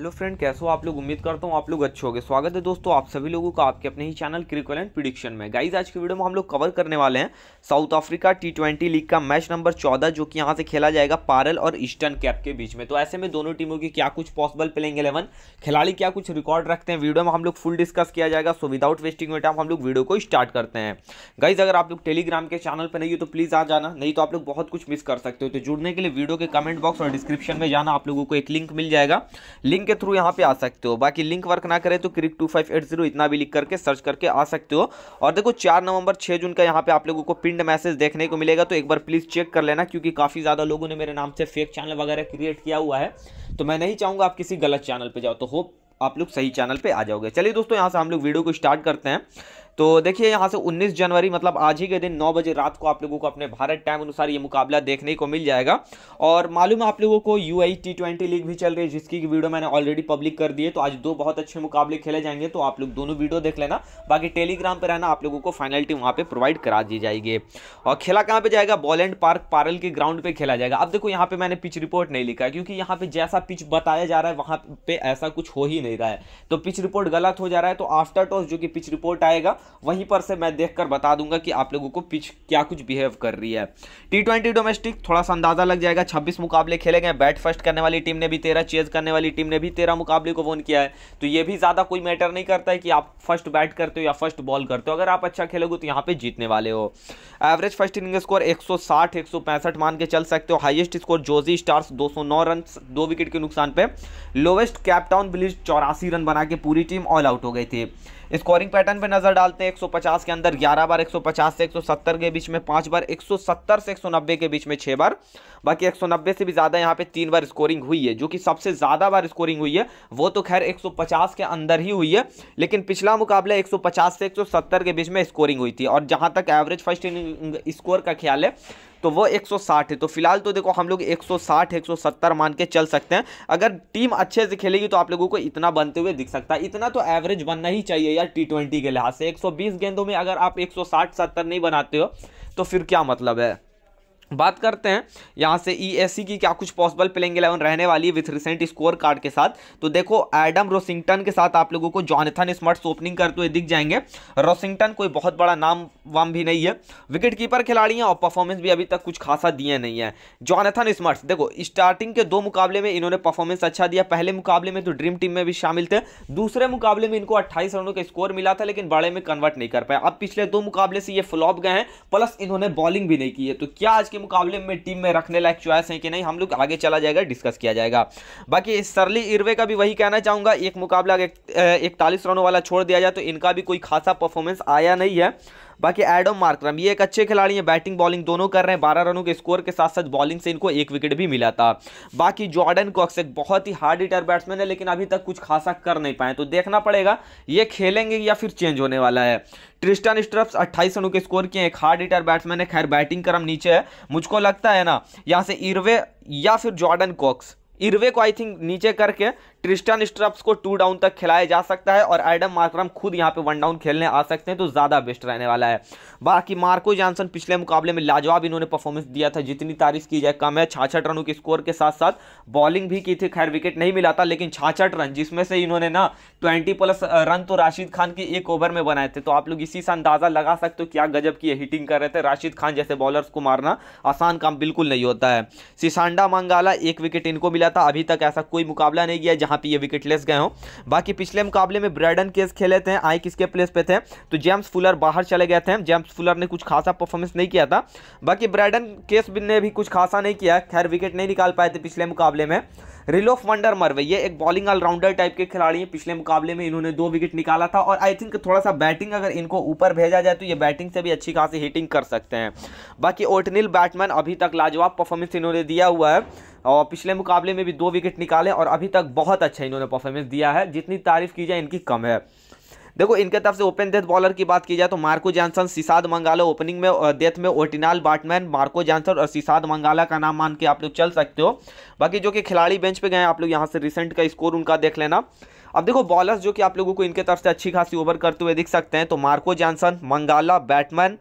hello friend कैसे हो आप लोग उम्मीद करता हूँ आप लोग अच्छे होंगे स्वागत है दोस्तों आप सभी लोगों का आपके अपने ही चैनल क्रिकल एंड प्रिडिक्शन में गाइज आज की वीडियो में हम लोग कवर करने वाले हैं South Africa T twenty league का मैच नंबर चौदह जो कि यहाँ से खेला जाएगा पारल और ईस्टर्न कैप के बीच में तो ऐसे में दोनों टीमों की क्या कुछ पॉसिबल प्लेंग इलेवन खिलाड़ी क्या कुछ रिकॉर्ड रखते हैं वीडियो में हम लोग फुल डिस्कस किया जाएगा सो विदाउट वेस्टिंग टाइम हम लोग वीडियो को स्टार्ट करते हैं गाइज अगर आप लोग टेलीग्राम के चैनल पर नहीं हो तो प्लीज़ आ जाना नहीं तो आप लोग बहुत कुछ मिस कर सकते हो तो जुड़ने के लिए वीडियो के कमेंट बॉक्स और डिस्क्रिप्शन में जाना आप लोगों को एक लिंक मिल जाएगा लिंक के थ्रू यहाँ पे आ सकते हो बाकी लिंक वर्क ना करे तो crick two five eight zero इतना भी लिख करके सर्च करके आ सकते हो और देखो चार नवंबर छः जून का यहाँ पे आप लोगों को पिंड मैसेज देखने को मिलेगा तो एक बार प्लीज़ चेक कर लेना क्योंकि काफ़ी ज़्यादा लोगों ने मेरे नाम से फेक चैनल वगैरह क्रिएट किया हुआ है तो मैं नहीं चाहूंगा आप किसी गलत चैनल पर जाओ तो होप आप लोग सही चैनल पे आ जाओगे चलिए दोस्तों यहाँ से हम लोग वीडियो को स्टार्ट करते हैं तो देखिए यहाँ से 19 जनवरी मतलब आज ही के दिन 9 बजे रात को आप लोगों को अपने भारत टाइम अनुसार ये मुकाबला देखने को मिल जाएगा और मालूम है आप लोगों को यू आई लीग भी चल रही है जिसकी वीडियो मैंने ऑलरेडी पब्लिक कर दी है तो आज दो बहुत अच्छे मुकाबले खेले जाएंगे तो आप लोग दोनों वीडियो देख लेना बाकी टेलीग्राम पर रहना आप लोगों को फाइनल टीम वहाँ पर प्रोवाइड करा दी जाएगी और खेला कहाँ पर जाएगा बॉलैंड पार्क पारल के ग्राउंड पर खेला जाएगा अब देखो यहाँ पर मैंने पिच रिपोर्ट नहीं लिखा क्योंकि यहाँ पर जैसा पिच बताया जा रहा है वहाँ पर ऐसा कुछ हो ही नहीं रहा है तो पिच रिपोर्ट गलत हो जा रहा है तो आफ्टर टॉस जो कि पिच रिपोर्ट आएगा वहीं पर से मैं देखकर बता दूंगा कि आप लोगों को पिच क्या कुछ बिहेव कर रही है टी ट्वेंटी डोमेस्टिक थोड़ा सा अंदाजा लग जाएगा छब्बीस मुकाबले खेले गए बैट फर्स्ट करने वाली टीम ने भी तेरह चेज करने वाली टीम ने भी तेरह मुकाबले को वोन किया है तो ये भी ज़्यादा कोई मैटर नहीं करता है कि आप फर्स्ट बैट करते हो या फर्स्ट बॉल करते हो अगर आप अच्छा खेलोगे तो यहाँ पर जीतने वाले हो एवरेज फर्स्ट इनिंग स्कोर एक सौ मान के चल सकते हो हाइएस्ट स्कोर जोजी स्टार्स दो रन दो विकेट के नुकसान पर लोवेस्ट कैपटाउन बिलिज चौरासी रन बना के पूरी टीम ऑल आउट हो गई थी स्कोरिंग पैटर्न पर नजर डाल डालते हैं 150 के अंदर 11 बार 150 से 170 के बीच में पांच बार 170 से 190 के बीच में छह बार बाकी 190 से भी ज़्यादा यहाँ पे तीन बार स्कोरिंग हुई है जो कि सबसे ज़्यादा बार स्कोरिंग हुई है वो तो खैर 150 के अंदर ही हुई है लेकिन पिछला मुकाबला 150 से 170 के बीच में स्कोरिंग हुई थी और जहां तक एवरेज फर्स्ट स्कोर का ख्याल है तो वो 160 है तो फिलहाल तो देखो हम लोग 160 170 मान के चल सकते हैं अगर टीम अच्छे से खेलेगी तो आप लोगों को इतना बनते हुए दिख सकता है इतना तो एवरेज बनना ही चाहिए यार टी के लिहाज से एक गेंदों में अगर आप एक सौ नहीं बनाते हो तो फिर क्या मतलब है बात करते हैं यहाँ से ई e की क्या कुछ पॉसिबल प्लेइंग इलेवन रहने वाली है विथ रिसेंट स्कोर कार्ड के साथ तो देखो एडम रोसिंगटन के साथ आप लोगों को जॉनथन स्मार्ट्स ओपनिंग करते हुए दिख जाएंगे रोसिंगटन कोई बहुत बड़ा नाम वाम भी नहीं है विकेट कीपर खिलाड़ी हैं और परफॉर्मेंस भी अभी तक कुछ खासा दिए नहीं है जॉनथन स्मार्ट्स देखो स्टार्टिंग के दो मुकाबले में इन्होंने परफॉर्मेंस अच्छा दिया पहले मुकाबले में तो ड्रीम टीम में भी शामिल थे दूसरे मुकाबले में इनको अट्ठाईस रनों का स्कोर मिला था लेकिन बड़े में कन्वर्ट नहीं कर पाया अब पिछले दो मुकाबले से ये फ्लॉप गए हैं प्लस इन्होंने बॉलिंग भी नहीं की है तो क्या आज के मुकाबले में टीम में रखने लायक चॉइस है कि नहीं हम लोग आगे चला जाएगा डिस्कस किया जाएगा बाकी सरली इरवे का भी वही कहना चाहूँगा एक मुकाबला इकतालीस रनों वाला छोड़ दिया जाए तो इनका भी कोई खासा परफॉर्मेंस आया नहीं है बाकी एडम मार्क्रम ये एक अच्छे खिलाड़ी हैं बैटिंग बॉलिंग दोनों कर रहे हैं बारह रनों के स्कोर के साथ साथ बॉलिंग से इनको एक विकेट भी मिला था बाकी जॉर्डन कॉक्स एक बहुत ही हार्ड हिटर बैट्समैन है लेकिन अभी तक कुछ खासा कर नहीं पाए तो देखना पड़ेगा ये खेलेंगे या फिर चेंज होने वाला है ट्रिस्टन स्ट्रप्स 28 रनों के स्कोर किए एक हार्ड हिटर बैट्समैन है खैर बैटिंग क्रम नीचे है मुझको लगता है ना यहाँ से इरवे या फिर जॉर्डन कॉक्स इरवे को आई थिंक नीचे करके ट्रिस्टन स्ट्रप्स को टू डाउन तक खिलाया जा सकता है और एडम मार्क्रम खुद यहाँ पे वन डाउन खेलने आ सकते हैं तो ज़्यादा बेस्ट रहने वाला है बाकी मार्को जॉनसन पिछले मुकाबले में लाजवाब इन्होंने परफॉर्मेंस दिया था जितनी तारीफ की जाए कम है छाछठ रनों के स्कोर के साथ साथ बॉलिंग भी की थी खैर विकेट नहीं मिला था लेकिन छाछठ रन जिसमें से इन्होंने ना ट्वेंटी प्लस रन तो राशिद खान की एक ओवर में बनाए थे तो आप लोग इसी से अंदाज़ा लगा सकते हो क्या गजब की हिटिंग कर रहे थे राशिद खान जैसे बॉलर्स को मारना आसान काम बिल्कुल नहीं होता है सिसांडा मंगाला एक विकेट इनको मिला था अभी तक ऐसा कोई मुकाबला नहीं किया यहाँ पे ये लेस गए हों बाकी पिछले मुकाबले में ब्रैडन केस खेले थे आई किसके प्लेस पे थे तो जेम्स फुलर बाहर चले गए थे जेम्स फुलर ने कुछ खासा परफॉर्मेंस नहीं किया था बाकी ब्रैडन केस ने भी कुछ खासा नहीं किया खैर विकेट नहीं निकाल पाए थे पिछले मुकाबले में रिलोफ वंडर मरवे ये एक बॉलिंग ऑलराउंडर टाइप के खिलाड़ी हैं पिछले मुकाबले में इन्होंने दो विकेट निकाला था और आई थिंक थोड़ा सा बैटिंग अगर इनको ऊपर भेजा जाए तो ये बैटिंग से भी अच्छी खासी हिटिंग कर सकते हैं बाकी ओटनिल बैटमैन अभी तक लाजवाब परफॉर्मेंस इन्होंने दिया हुआ है और पिछले मुकाबले में भी दो विकेट निकाले और अभी तक बहुत अच्छा इन्होंने परफॉर्मेंस दिया है जितनी तारीफ की जाए इनकी कम है देखो इनके तरफ से ओपन डेथ बॉलर की बात की जाए तो Marco Jansen Sisanda Magala opening में डेथ में ओटिनाल बैटमैन मार्को जॉनसन और सिसाद मंगाला का नाम मान के आप लोग चल सकते हो बाकी जो कि खिलाड़ी बेंच पे गए आप लोग यहाँ से रिसेंट का स्कोर उनका देख लेना अब देखो बॉलर्स जो कि आप लोगों को इनके तरफ से अच्छी खासी ओवर करते हुए दिख सकते हैं तो मार्को जॉनसन मंगाला बैटमैन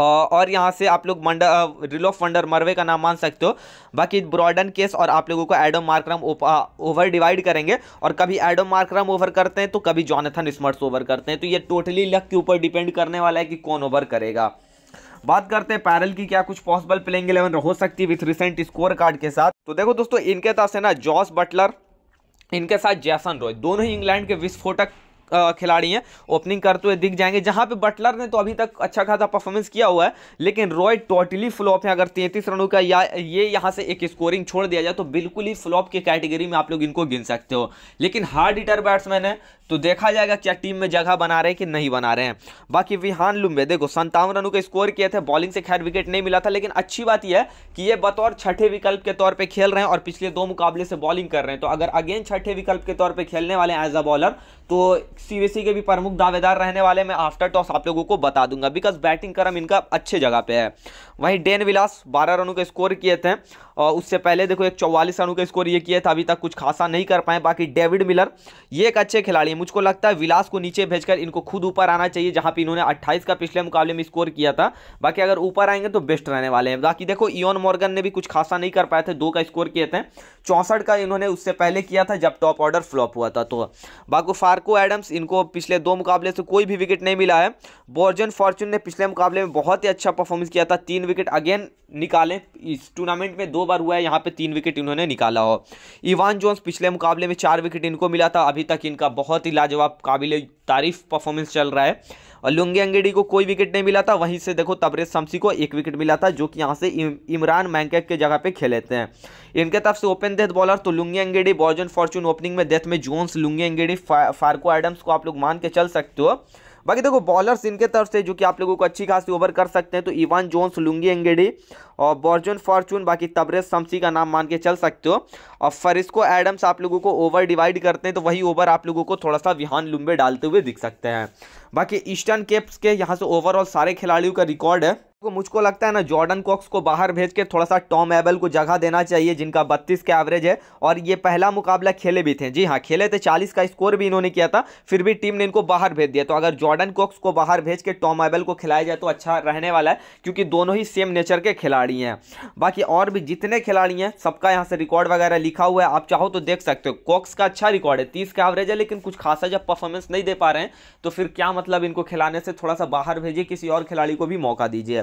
और यहाँ से आप लोग मंडा रिल ऑफ वंडर मरवे का नाम मान सकते हो बाकी ब्रॉडन केस और आप लोगों को एडम मार्क्रम ओवर डिवाइड करेंगे और कभी एडम मार्क्रम ओवर करते हैं तो कभी जॉनथन स्मर्ट्स ओवर करते हैं तो ये टोटली लक के ऊपर डिपेंड करने वाला है कि कौन ओवर करेगा बात करते हैं पैरल की क्या कुछ पॉसिबल प्लेइंग इलेवन हो सकती है विथ रिसेंट स्कोर कार्ड के साथ तो देखो दोस्तों इनके तरफ से ना जॉस बटलर इनके साथ जैसन रॉय दोनों ही इंग्लैंड के विस्फोटक खिलाड़ी हैं ओपनिंग करते हुए दिख जाएंगे जहां पे बटलर ने तो अभी तक अच्छा खासा परफॉर्मेंस किया हुआ है लेकिन रॉय टोटली फ्लॉप है अगर तैंतीस रनों का या ये यहाँ से एक स्कोरिंग छोड़ दिया जाए तो बिल्कुल ही फ्लॉप की कैटेगरी में आप लोग इनको गिन सकते हो लेकिन हार्ड इटर बैट्समैन है तो देखा जाएगा क्या टीम में जगह बना रहे हैं कि नहीं बना रहे हैं बाकी विहान लुम्बे देखो संतावन रनों का स्कोर किए थे बॉलिंग से खैर विकेट नहीं मिला था लेकिन अच्छी बात यह है कि ये बतौर छठे विकल्प के तौर पर खेल रहे हैं और पिछले दो मुकाबले से बॉलिंग कर रहे हैं तो अगर अगेन छठे विकल्प के तौर पर खेलने वाले एज अ बॉलर तो सीबीसी के भी प्रमुख दावेदार रहने वाले मैं आफ्टर टॉस आप लोगों को बता दूंगा बिकॉज बैटिंग क्रम इनका अच्छे जगह पे है वहीं डेन विलास बारह रनों के स्कोर किए थे और उससे पहले देखो एक चौवालीस रनों के स्कोर ये किए थे अभी तक कुछ खासा नहीं कर पाए बाकी डेविड मिलर ये एक अच्छे खिलाड़ी है मुझको लगता है विलास को नीचे भेजकर इनको खुद ऊपर आना चाहिए जहाँ पर इन्होंने अट्ठाईस का पिछले मुकाबले में स्कोर किया था बाकी अगर ऊपर आएंगे तो बेस्ट रहने वाले हैं बाकी देखो इन मॉर्गन ने भी कुछ खासा नहीं कर पाए थे दो का स्कोर किए थे चौंसठ का इन्होंने उससे पहले किया था जब टॉप ऑर्डर फ्लॉप हुआ था तो बाकी फार्को एडम्स इनको पिछले दो मुकाबले से कोई भी विकेट नहीं मिला है बोर्जन फॉर्चून ने पिछले मुकाबले में बहुत ही अच्छा परफॉर्मेंस किया था तीन विकेट अगेन निकाले इस टूर्नामेंट में दो बार हुआ है यहाँ पे तीन विकेट इन्होंने निकाला हो इवान जोन्स पिछले मुकाबले में चार विकेट इनको मिला था अभी तक इनका बहुत ही लाजवाब काबिल तारीफ परफॉर्मेंस चल रहा है और लुंगे अंगेडी को कोई विकेट नहीं मिला था वहीं से देखो तबरेज शमसी को एक विकेट मिला था जो कि यहाँ से इमरान मैंकेट के जगह पे खेलेते हैं इनके तरफ से ओपन डेथ बॉलर तो Lungi Ngidi Bjorn Fortuin opening में डेथ में जोन्स लुंगे अंगेडी फार्को एडम टर्म्स को आप लोग मान के चल सकते हो बाकी देखो बॉलर्स इनके तरफ से जो कि आप लोगों को अच्छी खासी ओवर कर सकते हैं तो इवान जोन्स लुंगी एंगेडी और बॉर्जन फॉर्चून बाकी तबरेज शमसी का नाम मान के चल सकते हो और फरिस्को एडम्स आप लोगों को ओवर डिवाइड करते हैं तो वही ओवर आप लोगों को थोड़ा सा विहान लुम्बे डालते हुए दिख सकते हैं बाकी ईस्टर्न केप्स के यहाँ से ओवरऑल सारे खिलाड़ियों का रिकॉर्ड है मुझको लगता है ना जॉर्डन कॉक्स को बाहर भेज के थोड़ा सा टॉम एबल को जगह देना चाहिए जिनका 32 के एवरेज है और ये पहला मुकाबला खेले भी थे जी हाँ खेले थे 40 का स्कोर भी इन्होंने किया था फिर भी टीम ने इनको बाहर भेज दिया तो अगर जॉर्डन कॉक्स को बाहर भेज के टॉम एबल को खिलाया जाए तो अच्छा रहने वाला है क्योंकि दोनों ही सेम नेचर के खिलाड़ी हैं बाकी और भी जितने खिलाड़ी हैं सबका यहाँ से रिकॉर्ड वगैरह लिखा हुआ है आप चाहो तो देख सकते हो कॉक्स का अच्छा रिकॉर्ड है तीस का एवरेज है लेकिन कुछ खासा जब परफॉर्मेंस नहीं दे पा रहे हैं तो फिर क्या मतलब इनको खिलाने से थोड़ा सा बाहर भेजिए किसी और खिलाड़ी को भी मौका दीजिए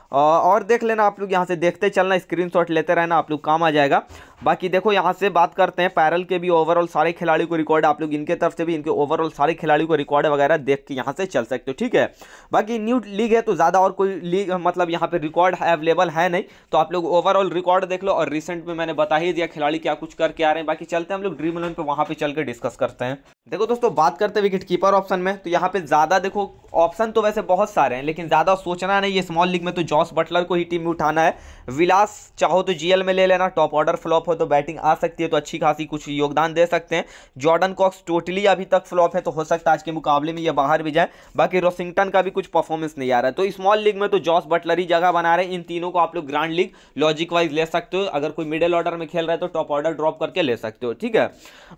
और देख लेना आप लोग यहाँ से देखते चलना स्क्रीनशॉट लेते रहना आप लोग काम आ जाएगा बाकी देखो यहाँ से बात करते हैं पैरल के भी ओवरऑल सारे खिलाड़ियों को रिकॉर्ड आप लोग इनके तरफ से भी इनके ओवरऑल सारे खिलाड़ियों को रिकॉर्ड वगैरह देख के यहाँ से चल सकते हो ठीक है बाकी न्यू लीग है तो ज़्यादा और कोई लीग मतलब यहाँ पे रिकॉर्ड अवेलेबल है नहीं तो आप लोग ओवरऑल रिकॉर्ड देख लो और रिसेंट में मैंने बता ही दिया खिलाड़ी क्या कुछ करके आ रहे हैं बाकी चलते हैं हम लोग ड्रीम इलेवन पर वहाँ पर चल के डिस्कस करते हैं देखो दोस्तों बात करते हैं विकेट कीपर ऑप्शन में तो यहाँ पे ज़्यादा देखो ऑप्शन तो वैसे बहुत सारे हैं लेकिन ज़्यादा सोचना नहीं है स्मॉल लीग में तो जॉन जॉस बटलर को ही टीम में उठाना है विलास चाहो तो जीएल में ले लेना टॉप ऑर्डर फ्लॉप हो तो बैटिंग आ सकती है तो अच्छी खासी कुछ योगदान दे सकते हैं जॉर्डन कॉक्स टोटली अभी तक फ्लॉप है तो हो सकता है आज के मुकाबले में यह बाहर भी जाए बाकी रोसिंगटन का भी कुछ परफॉर्मेंस नहीं आ रहा है तो स्मॉल लीग में तो जॉस बटलर ही जगह बना रहे हैं इन तीनों को आप लोग ग्रांड लीग लॉजिक वाइज ले सकते हो अगर कोई मिडिल ऑर्डर में खेल रहा है तो टॉप ऑर्डर ड्रॉप करके ले सकते हो ठीक है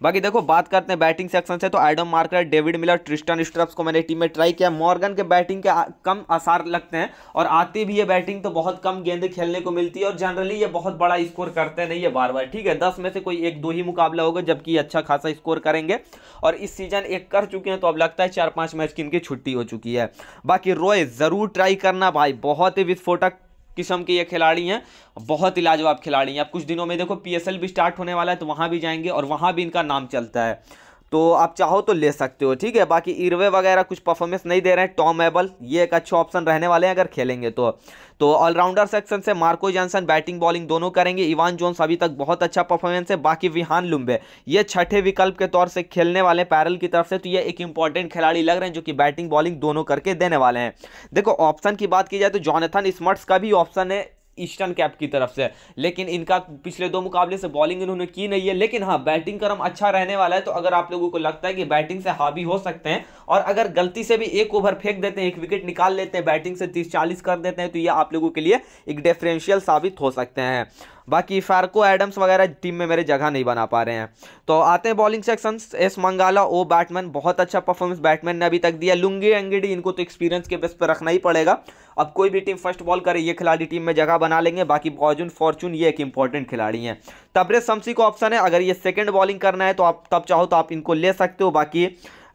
बाकी देखो बात करते हैं बैटिंग सेक्शन से तो Aiden Markram David Miller Tristan Stubbs को मैंने टीम में ट्राई किया मॉर्गन के बैटिंग के कम आसार लगते हैं और आते भी ये बैटिंग तो बहुत कम गेंद खेलने को मिलती है और जनरली ये बहुत बड़ा स्कोर करते नहीं है बार बार ठीक है दस में से कोई एक दो ही मुकाबला होगा जबकि अच्छा खासा स्कोर करेंगे और इस सीजन एक कर चुके हैं तो अब लगता है चार पाँच मैच की इनकी छुट्टी हो चुकी है बाकी रोए ज़रूर ट्राई करना भाई बहुत ही विस्फोटक किस्म के ये खिलाड़ी हैं बहुत ही लाजवाब खिलाड़ी हैं अब कुछ दिनों में देखो पीएसएल भी स्टार्ट होने वाला है तो वहाँ भी जाएंगे और वहाँ भी इनका नाम चलता है तो आप चाहो तो ले सकते हो ठीक है बाकी इरवे वगैरह कुछ परफॉर्मेंस नहीं दे रहे हैं टॉम एबल ये एक अच्छे ऑप्शन रहने वाले हैं अगर खेलेंगे तो तो ऑलराउंडर सेक्शन से मार्को जॉनसन बैटिंग बॉलिंग दोनों करेंगे इवान जोन्स अभी तक बहुत अच्छा परफॉर्मेंस है बाकी विहान लुम्बे ये छठे विकल्प के तौर से खेलने वाले पैरल की तरफ से तो ये एक इंपॉर्टेंट खिलाड़ी लग रहे हैं जो कि बैटिंग बॉलिंग दोनों करके देने वाले हैं देखो ऑप्शन की बात की जाए तो जॉनथन स्मर्ट्स का भी ऑप्शन है ईस्टर्न कैप की तरफ से लेकिन इनका पिछले दो मुकाबले से बॉलिंग इन्होंने की नहीं है लेकिन हाँ बैटिंग क्रम अच्छा रहने वाला है तो अगर आप लोगों को लगता है कि बैटिंग से हावी हो सकते हैं और अगर गलती से भी एक ओवर फेंक देते हैं एक विकेट निकाल लेते हैं बैटिंग से तीस चालीस कर देते हैं तो ये आप लोगों के लिए एक डिफरेंशियल साबित हो सकते हैं बाकी फारको एडम्स वगैरह टीम में मेरे जगह नहीं बना पा रहे हैं तो आते हैं bowling section S Magala O Baartman बहुत अच्छा परफॉर्मेंस बैटमैन ने अभी तक दिया लुंगी एंगेडी इनको तो एक्सपीरियंस के बेस पर रखना ही पड़ेगा अब कोई भी टीम फर्स्ट बॉल करे ये खिलाड़ी टीम में जगह बना लेंगे बाकी बॉजुन फॉर्चून ये एक इंपॉर्टेंट खिलाड़ी हैं तबरेज शमसी को ऑप्शन है अगर ये सेकेंड बॉलिंग करना है तो आप तब चाहो तो आप इनको ले सकते हो बाकी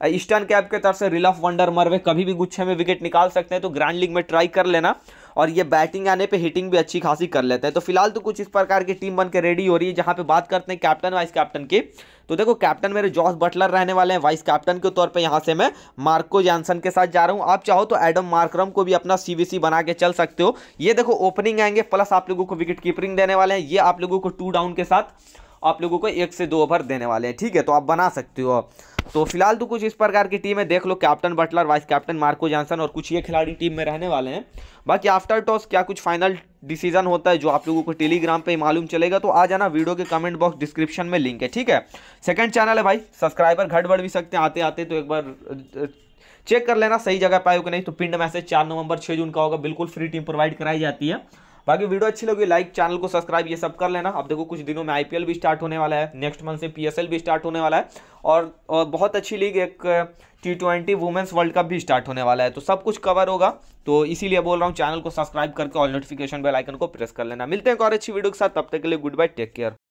ईस्टर्न कैप के तरफ से रिल ऑफ वंडर मरवे कभी भी गुच्छे में विकेट निकाल सकते हैं तो ग्रैंड लीग में ट्राई कर लेना और ये बैटिंग आने पे हिटिंग भी अच्छी खासी कर लेते हैं तो फिलहाल तो कुछ इस प्रकार की टीम बनकर रेडी हो रही है जहाँ पे बात करते हैं कैप्टन वाइस कैप्टन की तो देखो कैप्टन मेरे जॉस बटलर रहने वाले हैं वाइस कैप्टन के तौर पे यहाँ से मैं मार्को जैनसन के साथ जा रहा हूँ आप चाहो तो एडम मार्क्रम को भी अपना सी बना के चल सकते हो ये देखो ओपनिंग आएंगे प्लस आप लोगों को विकेट कीपरिंग देने वाले हैं ये आप लोगों को टू डाउन के साथ आप लोगों को एक से दो ओवर देने वाले हैं ठीक है तो आप बना सकते हो तो फिलहाल तो कुछ इस प्रकार की टीम है देख लो captain Buttler vice captain Marco Jansen और कुछ ये खिलाड़ी टीम में रहने वाले हैं बाकी आफ्टर टॉस क्या कुछ फाइनल डिसीजन होता है जो आप लोगों को टेलीग्राम पे मालूम चलेगा तो आ जाना वीडियो के कमेंट बॉक्स डिस्क्रिप्शन में लिंक है ठीक है सेकंड चैनल है भाई सब्सक्राइबर घट बढ़ भी सकते हैं आते आते तो एक बार चेक कर लेना सही जगह पाए हो कि नहीं तो पिंड मैसेज चार नवंबर छः जून का होगा बिल्कुल फ्री टीम प्रोवाइड कराई जाती है बाकी वीडियो अच्छी लगी लाइक चैनल को सब्सक्राइब ये सब कर लेना अब देखो कुछ दिनों में आईपीएल भी स्टार्ट होने वाला है नेक्स्ट मंथ से पीएसएल भी स्टार्ट होने वाला है और, और बहुत अच्छी लीग एक T twenty women's world cup भी स्टार्ट होने वाला है तो सब कुछ कवर होगा तो इसीलिए बोल रहा हूँ चैनल को सब्सक्राइब करके ऑल नोटिफिकेशन बेल आइकन को प्रेस कर लेना मिलते हैं और अच्छी वीडियो के साथ तब तक के लिए गुड बाय टेक केयर